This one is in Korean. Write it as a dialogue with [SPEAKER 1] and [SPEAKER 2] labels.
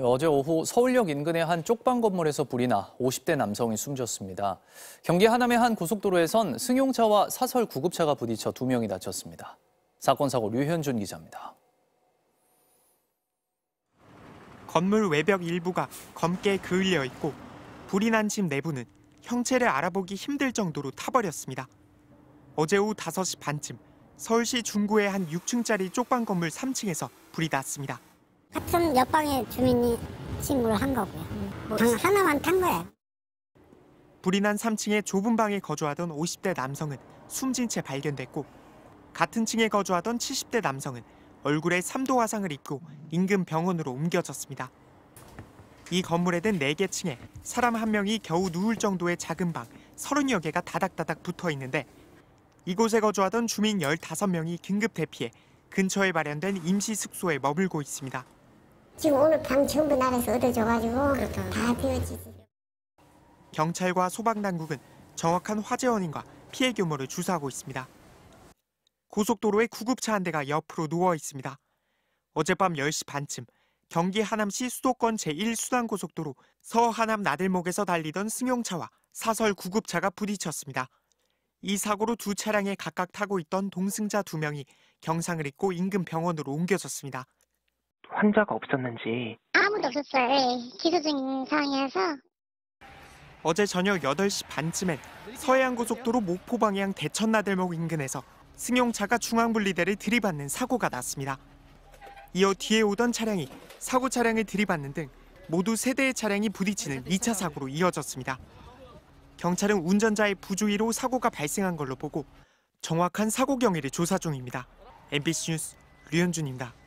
[SPEAKER 1] 어제 오후 서울역 인근의 한 쪽방 건물에서 불이 나 50대 남성이 숨졌습니다. 경기 하남의 한 고속도로에선 승용차와 사설 구급차가 부딪혀 두 명이 다쳤습니다. 사건 사고 류현준 기자입니다. 건물 외벽 일부가 검게 그을려 있고 불이 난 집 내부는 형체를 알아보기 힘들 정도로 타버렸습니다. 어제 오후 5시 반쯤 서울시 중구의 한 6층짜리 쪽방 건물 3층에서 불이 났습니다. 같은 옆방의 주민이 침고를한 거고요.
[SPEAKER 2] 방 뭐 하나만
[SPEAKER 1] 탄 거예요. 불이 난 3층의 좁은 방에 거주하던 50대 남성은 숨진 채 발견됐고 같은 층에 거주하던 70대 남성은 얼굴에 3도 화상을 입고 인근 병원으로 옮겨졌습니다. 이 건물에 든 4개 층에 사람 한 명이 겨우 누울 정도의 작은 방 30여 개가 다닥다닥 붙어 있는데 이곳에 거주하던 주민 15명이 긴급 대피해 근처에 마련된 임시 숙소에 머물고 있습니다. 지금 오늘 밤 전부 나라에서 얻어줘가지고 그렇다. 다 비워지지. 경찰과 소방당국은 정확한 화재 원인과 피해 규모를 조사하고 있습니다. 고속도로에 구급차 한 대가 옆으로 누워 있습니다. 어젯밤 10시 반쯤 경기 하남시 수도권 제1순환고속도로 서하남 나들목에서 달리던 승용차와 사설 구급차가 부딪혔습니다. 이 사고로 두 차량에 각각 타고 있던 동승자 두 명이 경상을 입고 인근 병원으로 옮겨졌습니다. 환자가 없었는지 아무도 없었어요. 예, 기소 중인 상황이어서 어제 저녁 8시 반쯤에 서해안 고속도로 목포 방향 대천나들목 인근에서 승용차가 중앙분리대를 들이받는 사고가 났습니다. 이어 뒤에 오던 차량이 사고 차량을 들이받는 등 모두 세 대의 차량이 부딪히는 2차 사고로 이어졌습니다. 경찰은 운전자의 부주의로 사고가 발생한 걸로 보고 정확한 사고 경위를 조사 중입니다. MBC 뉴스 류현준입니다.